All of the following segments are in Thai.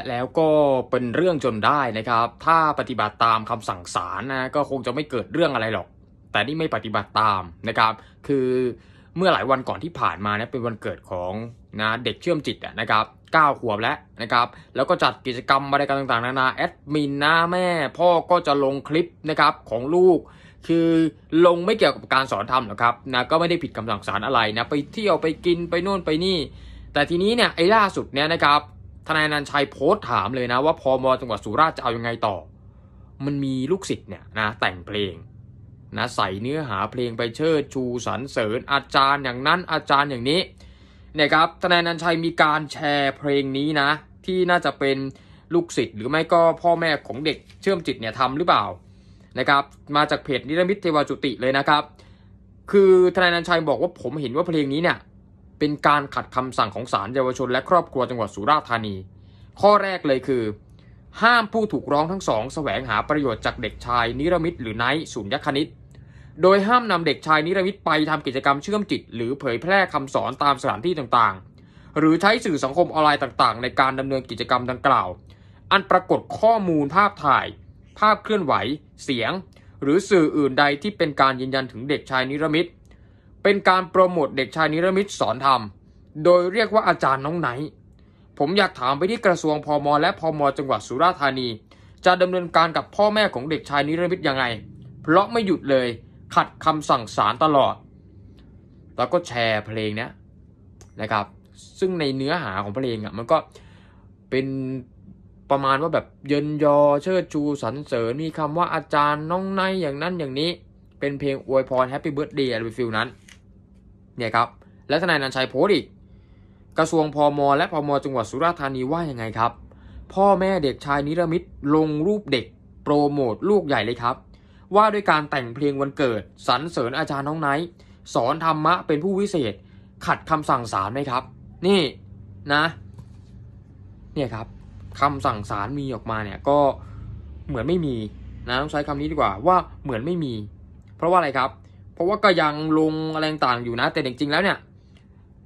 และแล้วก็เป็นเรื่องจนได้นะครับ ถ้าปฏิบัติตามคำสั่งศาลนะก็คงจะไม่เกิดเรื่องอะไรหรอก แต่นี่ไม่ปฏิบัติตามนะครับ คือเมื่อหลายวันก่อนที่ผ่านมานะเป็นวันเกิดของนะเด็กเชื่อมจิตนะครับเก้าขวบแล้วนะครับ แล้วก็จัดกิจกรรมอะไรกันต่างๆนานาแอดมินนะแม่ พ่อก็จะลงคลิปนะครับของลูก คือลงไม่เกี่ยวกับการสอนทำหรอกครับนะก็ไม่ได้ผิดคำสั่งศาลอะไรนะไปเที่ยวไปกินไปนู่นไปนี่ แต่ทีนี้เนี่ยไอ้ล่าสุดเนี่ยนะครับทนายนันชัยโพสต์ถามเลยนะว่าพอมจังหวัดสุราษฎร์จะเอายังไงต่อ มันมีลูกศิษย์เนี่ยนะแต่งเพลงนะใส่เนื้อหาเพลงไปเชิดชูสรรเสริญอาจารย์อย่างนั้นอาจารย์อย่างนี้นะครับทนายนันชัยมีการแชร์เพลงนี้นะที่น่าจะเป็นลูกศิษย์หรือไม่ก็พ่อแม่ของเด็กเชื่อมจิตเนี่ยทำหรือเปล่านะครับมาจากเพจนิรมิตเทวจุติเลยนะครับ คือทนายนันชัยบอกว่าผมเห็นว่าเพลงนี้เนี่ยเป็นการขัดคำสั่งของศาลเยาวชน และครอบครัวจังหวัดสุราษฎร์ธานี ข้อแรกเลยคือ ห้ามผู้ถูกร้องทั้งสอง แสวงหาประโยชน์จากเด็กชายนิรมิตหรือไนท์สุญญคณิต โดยห้ามนำเด็กชายนิรมิตไปทำกิจกรรมเชื่อมจิต หรือเผยแพร่คำสอนตามสถานที่ต่างๆ หรือใช้สื่อสังคมออนไลน์ต่างๆ ในการดำเนินกิจกรรมดังกล่าว อันปรากฏข้อมูลภาพถ่าย ภาพเคลื่อนไหว เสียง หรือสื่ออื่นใดที่เป็นการยืนยันถึงเด็กชายนิรมิตเป็นการโปรโมทเด็กชายนิรมิตสอนธรรม โดยเรียกว่าอาจารย์น้องไหน ผมอยากถามไปที่กระทรวงพอมอและพอมอจังหวัดสุราษฎร์ธานี จะดำเนินการกับพ่อแม่ของเด็กชายนิรมิตยังไง เพราะไม่หยุดเลยขัดคำสั่งศาลตลอด แล้วก็แชร์เพลงนี้นะครับ ซึ่งในเนื้อหาของเพลงอะ่ะมันก็เป็นประมาณว่าแบบเยินยอเชิดชูสรรเสริญมีคำว่าอาจารย์น้องหนอย่างนั้นอย่างนี้ เป็นเพลงอวยพรแฮปปี้เบิร์ดเดย์อะไรฟิลนั้นเนี่ยครับและทนายนันชัยโพสต์อีกกระทรวงพอมอและพอมอจังหวัดสุราษฎร์ธานีว่ายังไงครับ พ่อแม่เด็กชายนิรมิตลงรูปเด็กโปรโมทลูกใหญ่เลยครับ ว่าด้วยการแต่งเพลงวันเกิด สรรเสริญอาจารย์น้องไนท์สอนธรรมะเป็นผู้วิเศษขัดคำสั่งศาลไหมครับ นี่นะเนี่ยครับ คำสั่งศาลมีออกมาเนี่ยก็เหมือนไม่มีนะต้องใช้คำนี้ดีกว่าว่าเหมือนไม่มี เพราะว่าอะไรครับเพราะว่าก็ยังลงอะไรต่างอยู่นะ แต่จริงๆแล้วเนี่ย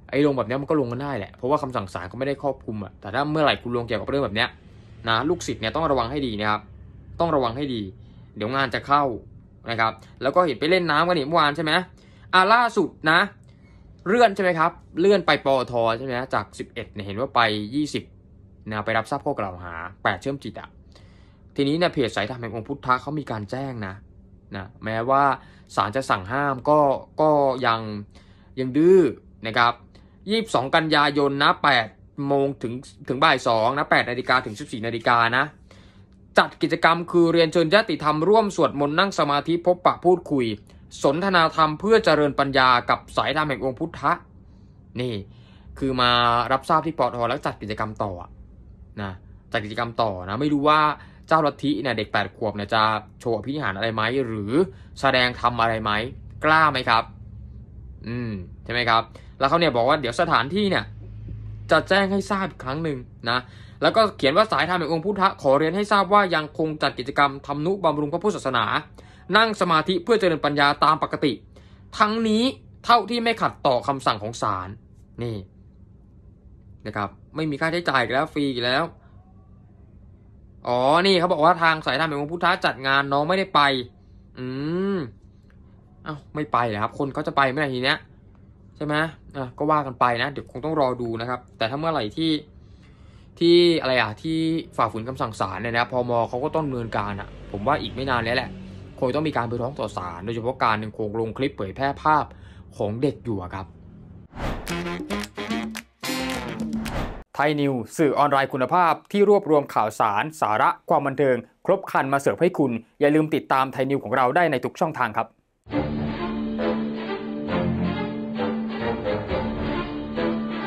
ไอ้ลงแบบนี้มันก็ลงกันได้แหละเพราะว่าคำสั่งศาลก็ไม่ได้ครอบคลุมอะแต่ถ้าเมื่อไหร่คุณลงเกี่ยวกับเรื่องแบบเนี้ยนะลูกศิษย์เนี่ยต้องระวังให้ดีนะครับต้องระวังให้ดี เดี๋ยวงานจะเข้านะครับแล้วก็เห็นไปเล่นน้ำกันเมื่อวานใช่ไหมอ่าล่าสุดนะ เลื่อนใช่ไหมครับเลื่อนไปปอทใช่ไหมจาก 11เนี่ยเห็นว่าไป 20นะไปรับทราบข้อกล่าวหา8 เชื่อมจิตอะทีนี้เนี่ยเพจสายธรรมแห่งองค์พุทธะเขามีการแจ้งนะนะแม้ว่าศาลจะสั่งห้ามก็ก็ยังยังดื้อนะครับยี่สองกันยายนนะแปดโมงถึงถึงบ่ายสองนะแปดนาฬิกาถึงสิบสี่นาฬิกานะจัดกิจกรรมคือเรียนเชิญญาติธรรมร่วมสวดมนต์นั่งสมาธิพบปะพูดคุย สนทนาธรรมเพื่อเจริญปัญญากับสายธรรมแห่งองค์พุทธะ นี่คือมารับทราบที่ปอทอแล้วจัดกิจกรรมต่อนะจัดกิจกรรมต่อนะ ไม่รู้ว่าเจ้าลัทธิเนี่ยเด็ก8ขวบเนี่ยจะโชว์พิหารอะไรไหมหรือแสดงทำอะไรไหมกล้าไหมครับอืมใช่ไหมครับ แล้วเขาเนี่ยบอกว่าเดี๋ยวสถานที่เนี่ยจะแจ้งให้ทราบอีกครั้งหนึ่งนะแล้วก็เขียนว่าสายธรรมแห่งองค์พุทธะขอเรียนให้ทราบว่ายังคงจัดกิจกรรมทำนุบำรุงพระพุทธศาสนา นั่งสมาธิเพื่อเจริญปัญญาตามปกติ ทั้งนี้เท่าที่ไม่ขัดต่อคำสั่งของศาลนี่ นะครับ ไม่มีค่าใช้จ่ายแล้วฟรีแล้วอ๋อ นี่เขาบอกว่าทางสายธรรมแห่องพุทธะจัดงานน้องไม่ได้ไป อืมเอา้าไม่ไปเหรอครับ คนเขาจะไปเมื่อไหร่ทีเนี้ยใช่ไหมอ่ะก็ว่ากันไปนะ เดี๋ยวคงต้องรอดูนะครับ แต่ถ้าเมื่อไหร่ที่ที่อะไรอ่ะที่ฝ่าฝืนคำสั่งศาลเนี่ยนะพอมอเขาก็ต้องดำเนินการอ่ะ ผมว่าอีกไม่นานแล้วแหละ คงต้องมีการไปร้องต่อศาลโดยเฉพาะการโคงลงคลิปเผยแพร่ภาพของเด็กอยู่ครับไทยนิว สื่อออนไลน์คุณภาพที่รวบรวมข่าวสาร สาระความบันเทิง ครบครันมาเสิร์ฟให้คุณ อย่าลืมติดตามไทยนิวของเราได้ในทุกช่องทางครับ